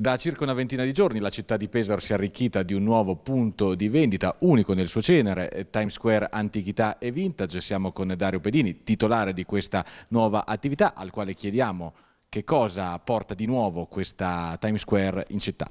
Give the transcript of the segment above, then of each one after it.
Da circa una ventina di giorni la città di Pesaro si è arricchita di un nuovo punto di vendita, unico nel suo cenere, eh, Times Square Antichità e Vintage. Siamo con Dario Pedini, titolare di questa nuova attività, al quale chiediamo che cosa porta di nuovo questa Times Square in città.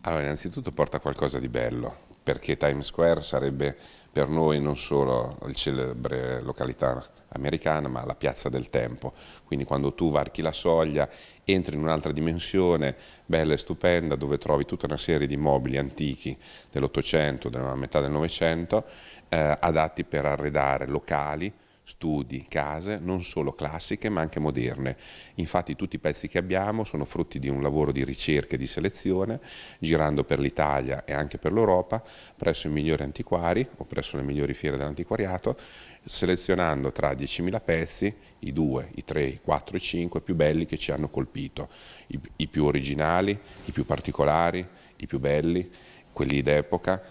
Allora, innanzitutto porta qualcosa di bello, perché Times Square sarebbe per noi non solo la celebre località americana ma la piazza del tempo, quindi quando tu varchi la soglia entri in un'altra dimensione bella e stupenda dove trovi tutta una serie di mobili antichi dell'Ottocento, della metà del Novecento eh, adatti per arredare locali studi, case, non solo classiche ma anche moderne. Infatti tutti i pezzi che abbiamo sono frutti di un lavoro di ricerca e di selezione, girando per l'Italia e anche per l'Europa, presso i migliori antiquari o presso le migliori fiere dell'antiquariato, selezionando tra 10.000 pezzi i 2, i 3, i 4, i 5 più belli che ci hanno colpito, i, i più originali, i più particolari, i più belli, quelli d'epoca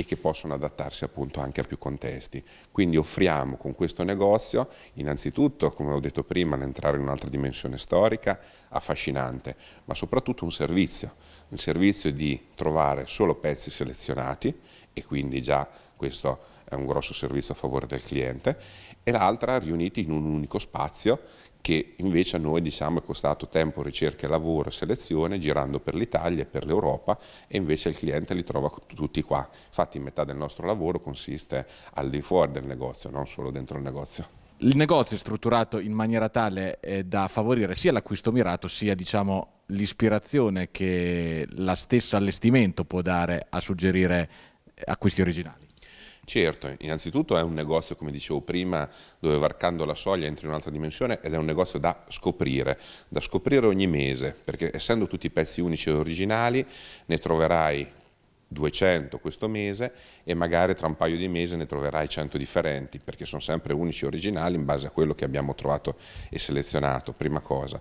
e che possono adattarsi appunto anche a più contesti. Quindi offriamo con questo negozio innanzitutto, come ho detto prima, entrare in un'altra dimensione storica affascinante, ma soprattutto un servizio, il servizio di trovare solo pezzi selezionati e quindi già questo è un grosso servizio a favore del cliente, e l'altra riuniti in un unico spazio che invece a noi diciamo, è costato tempo, ricerca, lavoro, selezione, girando per l'Italia e per l'Europa e invece il cliente li trova tutti qua. Infatti metà del nostro lavoro consiste al di fuori del negozio, non solo dentro il negozio. Il negozio è strutturato in maniera tale eh, da favorire sia l'acquisto mirato sia diciamo, l'ispirazione che la stessa allestimento può dare a suggerire acquisti originali. Certo, innanzitutto è un negozio, come dicevo prima, dove varcando la soglia entri in un'altra dimensione ed è un negozio da scoprire, da scoprire ogni mese, perché essendo tutti pezzi unici e originali ne troverai 200 questo mese e magari tra un paio di mesi ne troverai 100 differenti perché sono sempre unici e originali in base a quello che abbiamo trovato e selezionato, prima cosa.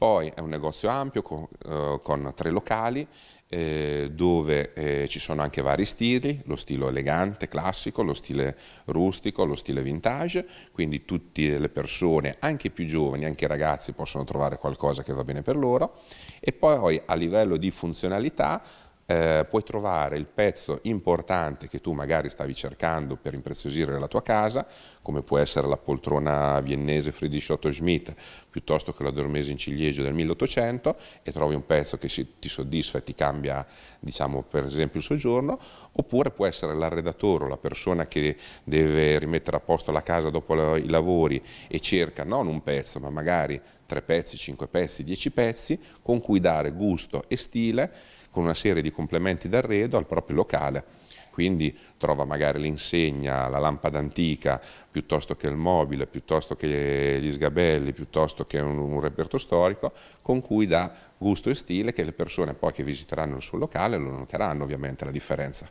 Poi è un negozio ampio con, eh, con tre locali eh, dove eh, ci sono anche vari stili, lo stile elegante, classico, lo stile rustico, lo stile vintage, quindi tutte le persone, anche i più giovani, anche i ragazzi possono trovare qualcosa che va bene per loro e poi a livello di funzionalità eh, puoi trovare il pezzo importante che tu magari stavi cercando per impreziosire la tua casa, come può essere la poltrona viennese Friedrich Otto Schmidt piuttosto che la dormese in ciliegio del 1800 e trovi un pezzo che si, ti soddisfa e ti cambia diciamo, per esempio il soggiorno, oppure può essere l'arredatore o la persona che deve rimettere a posto la casa dopo la, i lavori e cerca non un pezzo ma magari tre pezzi, cinque pezzi, dieci pezzi con cui dare gusto e stile con una serie di complementi d'arredo al proprio locale quindi trova magari l'insegna, la lampada antica, piuttosto che il mobile, piuttosto che gli sgabelli, piuttosto che un, un reperto storico, con cui dà gusto e stile che le persone poi che visiteranno il suo locale lo noteranno ovviamente la differenza.